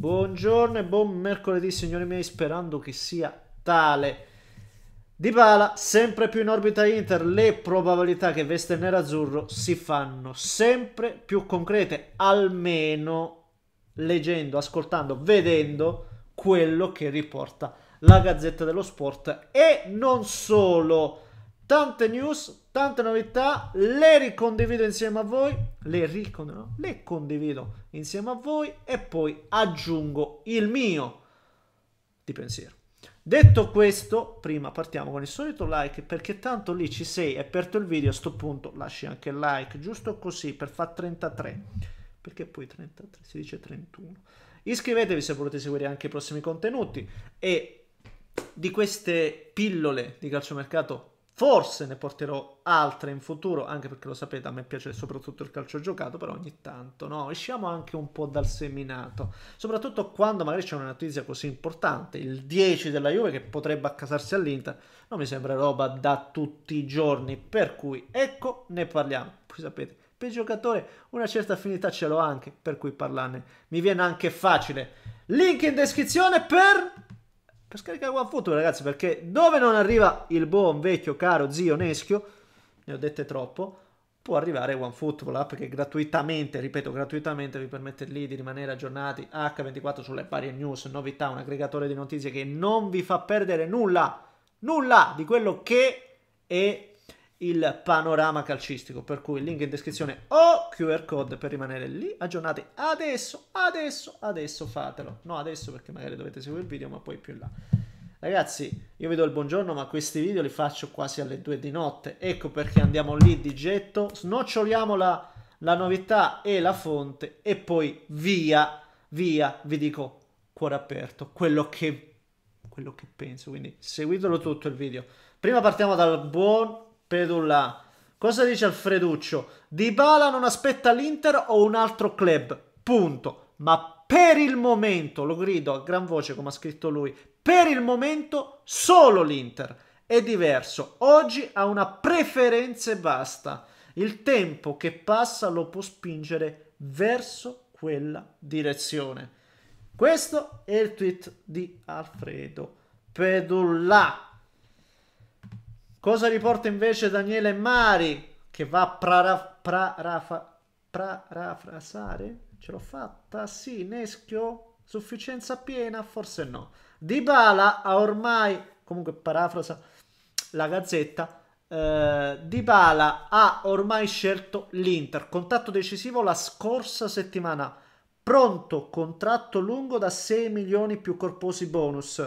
Buongiorno e buon mercoledì signori miei, sperando che sia tale. Di Bala sempre più in orbita Inter, le probabilità che veste nero-azzurro si fanno sempre più concrete, almeno leggendo, ascoltando, vedendo quello che riporta la Gazzetta dello Sport e non solo tante news, tante novità, le ricondivido insieme a voi, le ricondivido, le condivido insieme a voi e poi aggiungo il mio di pensiero. Detto questo, prima partiamo con il solito like perché tanto lì ci sei e per il video a sto punto lasci anche il like, giusto così per far 33, perché poi 33 si dice 31. Iscrivetevi se volete seguire anche i prossimi contenuti e di queste pillole di calciomercato Forse ne porterò altre in futuro, anche perché lo sapete, a me piace soprattutto il calcio giocato, però ogni tanto, no? Esciamo anche un po' dal seminato, soprattutto quando magari c'è una notizia così importante, il 10 della Juve che potrebbe accasarsi all'Inter, non mi sembra roba da tutti i giorni, per cui ecco, ne parliamo. Poi sapete, per il giocatore una certa affinità ce l'ho anche, per cui parlarne mi viene anche facile. Link in descrizione per per scaricare OneFootball ragazzi perché dove non arriva il buon vecchio caro zio Neschio ne ho dette troppo può arrivare OneFootball app che gratuitamente ripeto gratuitamente vi permette lì di rimanere aggiornati H24 sulle varie news novità un aggregatore di notizie che non vi fa perdere nulla nulla di quello che è il panorama calcistico. Per cui link in descrizione o QR code per rimanere lì. Aggiornate adesso, adesso, adesso fatelo. No, adesso perché magari dovete seguire il video, ma poi più in là. Ragazzi, io vi do il buongiorno, ma questi video li faccio quasi alle 2 di notte. Ecco perché andiamo lì di getto, snoccioliamo la, la novità e la fonte e poi via, via, vi dico cuore aperto, quello che, quello che penso. Quindi seguitelo tutto il video. Prima partiamo dal buon Pedulla. Cosa dice Alfreduccio? Di Bala non aspetta l'Inter o un altro club. Punto. Ma per il momento, lo grido a gran voce come ha scritto lui, per il momento solo l'Inter. È diverso. Oggi ha una preferenza e basta. Il tempo che passa lo può spingere verso quella direzione. Questo è il tweet di Alfredo Pedulla. Cosa riporta invece Daniele Mari che va a praraf- prarafa- prarafrasare? Ce l'ho fatta? Sì, Neschio? Sufficienza piena? Forse no. Di Dybala ha ormai, comunque parafrasa la gazzetta, eh, Dybala ha ormai scelto l'Inter. Contatto decisivo la scorsa settimana. Pronto, contratto lungo da 6 milioni più corposi bonus.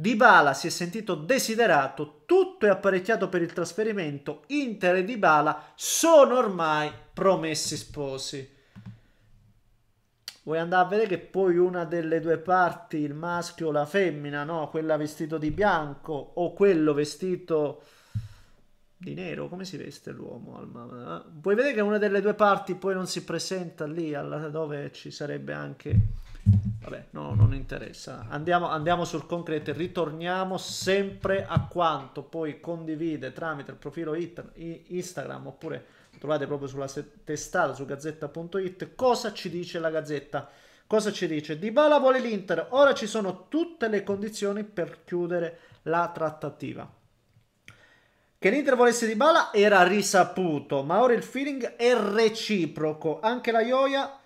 Dybala si è sentito desiderato, tutto è apparecchiato per il trasferimento, Inter e Dybala sono ormai promessi sposi. Vuoi andare a vedere che poi una delle due parti, il maschio o la femmina, no? Quella vestito di bianco o quello vestito di nero, come si veste l'uomo? Vuoi vedere che una delle due parti poi non si presenta lì, alla, dove ci sarebbe anche Vabbè, no, non interessa. Andiamo, andiamo sul concreto e ritorniamo sempre a quanto poi condivide tramite il profilo it- Instagram oppure trovate proprio sulla testata su gazzetta.it. Cosa ci dice la gazzetta? Cosa ci dice? Di Bala vuole l'Inter, ora ci sono tutte le condizioni per chiudere la trattativa. Che l'Inter volesse Di Bala era risaputo, ma ora il feeling è reciproco. Anche la Ioia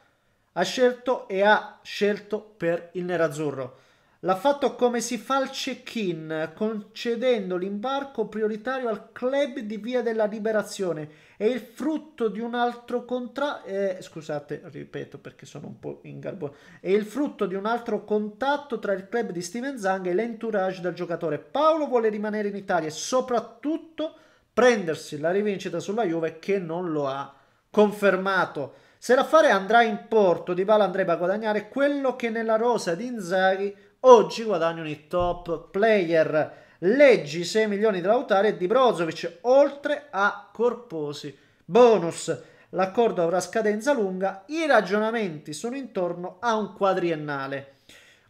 ha scelto e ha scelto per il nerazzurro. L'ha fatto come si fa al check-in, concedendo l'imbarco prioritario al club di Via della Liberazione. È il frutto di un altro contratto. Eh, scusate, ripeto perché sono un po' in garbo. È il frutto di un altro contatto tra il club di Steven Zang e l'entourage del giocatore. Paolo vuole rimanere in Italia e soprattutto prendersi la rivincita sulla Juve che non lo ha confermato. Se l'affare andrà in porto, Di Bala andrebbe a guadagnare quello che nella rosa di Inzaghi oggi guadagnano i top player. Leggi 6 milioni di Lautare e di Brozovic, oltre a corposi bonus. L'accordo avrà scadenza lunga, i ragionamenti sono intorno a un quadriennale.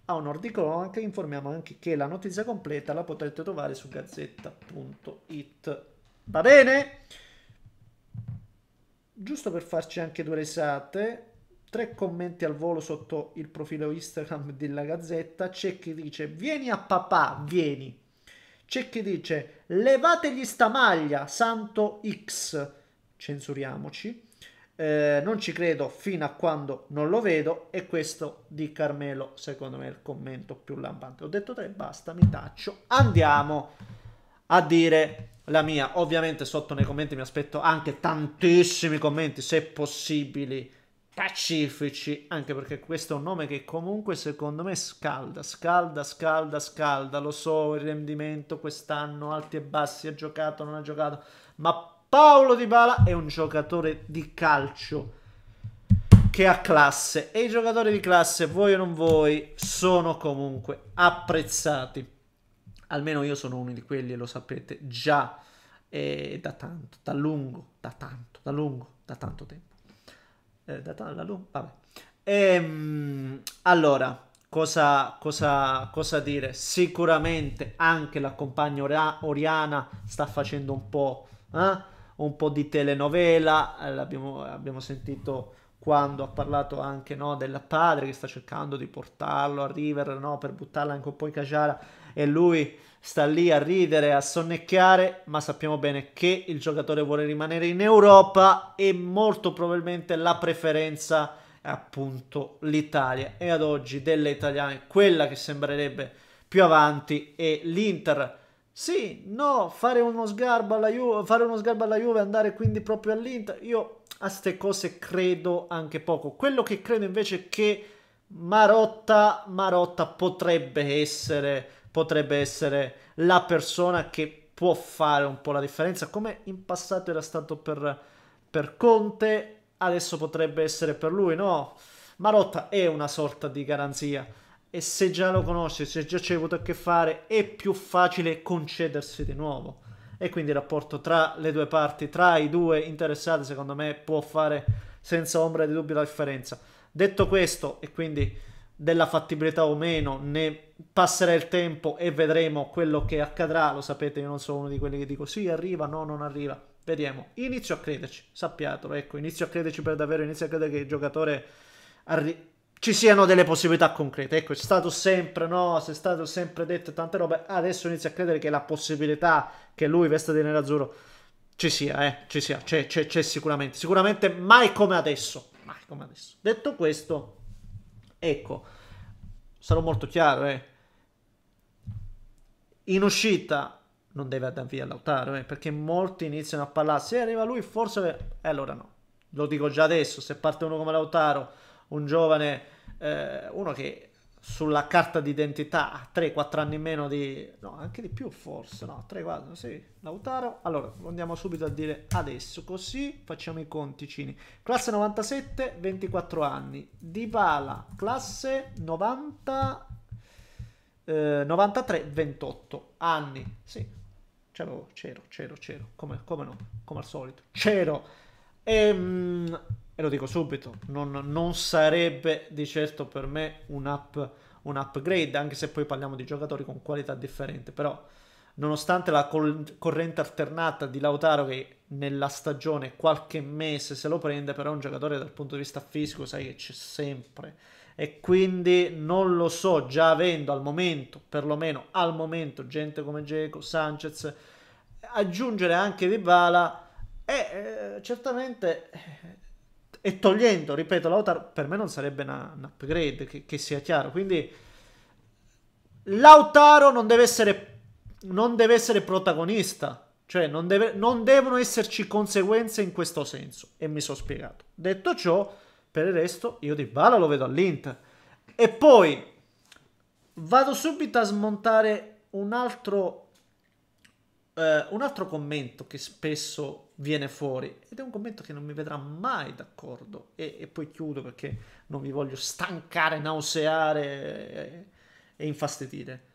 A onor di anche informiamo anche che la notizia completa la potrete trovare su gazzetta.it. Va bene? giusto per farci anche due risate, tre commenti al volo sotto il profilo Instagram della Gazzetta. C'è chi dice: Vieni a papà, vieni. C'è chi dice: Levategli sta maglia, santo X. Censuriamoci. Eh, non ci credo fino a quando non lo vedo. E questo di Carmelo, secondo me, è il commento più lampante. Ho detto tre, basta, mi taccio. Andiamo a dire la mia. Ovviamente sotto nei commenti mi aspetto anche tantissimi commenti, se possibili, pacifici, anche perché questo è un nome che comunque secondo me scalda, scalda, scalda, scalda. Lo so, il rendimento quest'anno, alti e bassi, ha giocato, non ha giocato, ma Paolo Di Bala è un giocatore di calcio che ha classe e i giocatori di classe, voi o non voi, sono comunque apprezzati almeno io sono uno di quelli lo sapete già eh, da tanto, da lungo, da tanto, da lungo, da tanto tempo. Eh, da tanto, da lungo, vabbè. Ehm, allora, cosa, cosa, cosa dire? Sicuramente anche la compagna Ora- Oriana sta facendo un po', eh? un po' di telenovela, eh, l'abbiamo abbiamo sentito quando ha parlato anche no, del padre che sta cercando di portarlo a River no, per buttarla anche un po' in caciara e lui sta lì a ridere, a sonnecchiare, ma sappiamo bene che il giocatore vuole rimanere in Europa e molto probabilmente la preferenza è appunto l'Italia e ad oggi delle italiane quella che sembrerebbe più avanti è l'Inter. Sì, no, fare uno sgarbo alla Juve, fare uno sgarbo alla Juve, andare quindi proprio all'Inter, io a ste cose credo anche poco. Quello che credo invece è che Marotta, Marotta potrebbe essere potrebbe essere la persona che può fare un po' la differenza, come in passato era stato per, per Conte, adesso potrebbe essere per lui, no? Marotta è una sorta di garanzia e se già lo conosci, se già ci hai avuto a che fare, è più facile concedersi di nuovo. E quindi il rapporto tra le due parti, tra i due interessati, secondo me può fare senza ombra di dubbio la differenza. Detto questo, e quindi della fattibilità o meno, ne passerà il tempo e vedremo quello che accadrà. Lo sapete, io non sono uno di quelli che dico sì, arriva, no, non arriva. Vediamo. Inizio a crederci, sappiatelo, ecco, inizio a crederci per davvero, inizio a credere che il giocatore arri- ci siano delle possibilità concrete. Ecco, è stato sempre, no, è stato sempre detto tante robe, adesso inizio a credere che la possibilità che lui veste di nerazzurro ci sia, eh, ci sia, c'è, c'è, c'è sicuramente, sicuramente mai come adesso, mai come adesso. Detto questo, Ecco, sarò molto chiaro, eh. In uscita non deve andare via Lautaro, eh, perché molti iniziano a parlare, se arriva lui forse... E eh, allora no, lo dico già adesso, se parte uno come Lautaro, un giovane, eh, uno che sulla carta d'identità 3-4 anni meno di... no, anche di più forse, no, 3-4, sì, Lautaro. Allora, lo andiamo subito a dire adesso, così facciamo i conticini. Classe 97, 24 anni. Dybala, classe 90... Eh, 93, 28 anni, sì, c'ero, c'ero, c'ero, c'ero, come, come no, come al solito, c'ero. Ehm e lo dico subito, non, non sarebbe di certo per me un, up, un, upgrade, anche se poi parliamo di giocatori con qualità differente, però nonostante la col- corrente alternata di Lautaro che nella stagione qualche mese se lo prende, però è un giocatore dal punto di vista fisico, sai che c'è sempre. E quindi non lo so, già avendo al momento, perlomeno al momento, gente come Geco, Sanchez, aggiungere anche Dybala, è eh, eh, certamente eh, e togliendo, ripeto, Lautaro per me non sarebbe un upgrade, che, che, sia chiaro. Quindi Lautaro non deve essere, non deve essere protagonista, cioè non, deve, non devono esserci conseguenze in questo senso, e mi sono spiegato. Detto ciò, per il resto io di Bala lo vedo all'Inter. E poi vado subito a smontare un altro, eh, un altro commento che spesso viene fuori ed è un commento che non mi vedrà mai d'accordo e, e poi chiudo perché non vi voglio stancare, nauseare e, e infastidire.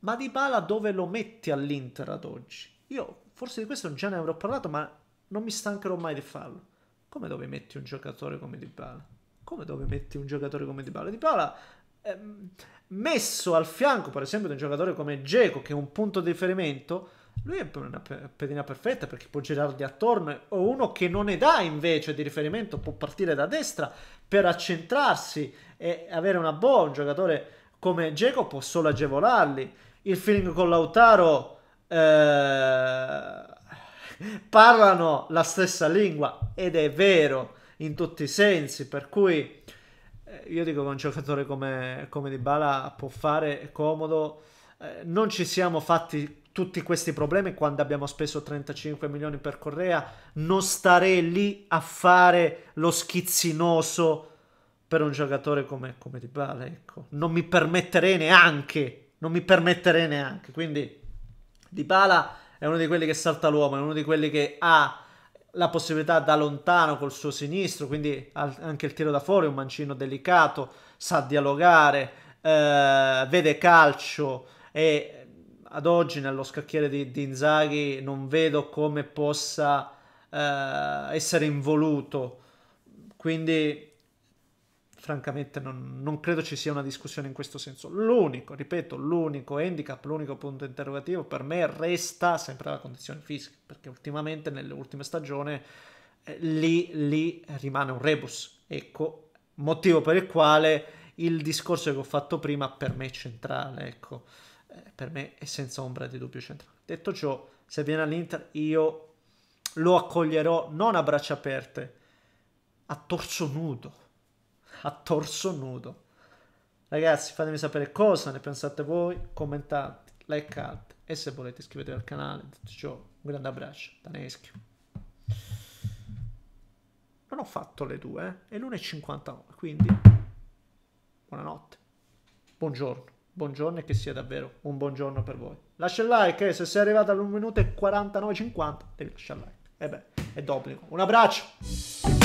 Ma di Bala dove lo metti all'Inter ad oggi? Io forse di questo già ne avrò parlato, ma non mi stancherò mai di farlo. Come dove metti un giocatore come Di Bala? Come dove metti un giocatore come Di Bala? Di Bala ehm, messo al fianco, per esempio, di un giocatore come Geco, che è un punto di riferimento, lui è una pedina perfetta perché può girargli attorno o uno che non ne dà invece di riferimento può partire da destra per accentrarsi e avere una boa un giocatore come Geco può solo agevolarli il feeling con Lautaro eh, parlano la stessa lingua ed è vero in tutti i sensi per cui eh, io dico che un giocatore come, come Di può fare comodo eh, non ci siamo fatti tutti questi problemi quando abbiamo speso 35 milioni per Correa, non starei lì a fare lo schizzinoso per un giocatore come, come Di Bale, ecco. Non mi permetterei neanche, non mi permetterei neanche, quindi Di Bala è uno di quelli che salta l'uomo, è uno di quelli che ha la possibilità da lontano col suo sinistro, quindi anche il tiro da fuori, è un mancino delicato, sa dialogare, eh, vede calcio, e eh, ad oggi nello scacchiere di, di Inzaghi non vedo come possa eh, essere involuto, quindi francamente non, non, credo ci sia una discussione in questo senso. L'unico, ripeto, l'unico handicap, l'unico punto interrogativo per me resta sempre la condizione fisica, perché ultimamente nelle ultime stagioni eh, lì, lì rimane un rebus. Ecco, motivo per il quale il discorso che ho fatto prima per me è centrale, ecco. Eh, per me è senza ombra di dubbio centrale. Detto ciò, se viene all'Inter io lo accoglierò non a braccia aperte, a torso nudo. A torso nudo. Ragazzi, fatemi sapere cosa ne pensate voi, commentate, likeate e se volete iscrivetevi al canale. Detto ciò, un grande abbraccio da Neschio. Non ho fatto le due, eh? è l'1.59, quindi buonanotte, buongiorno buongiorno e che sia davvero un buongiorno per voi. Lascia il like, eh, se sei arrivato all'1 minuto e 49,50 devi lasciare il like. E eh beh, è d'obbligo. Un abbraccio!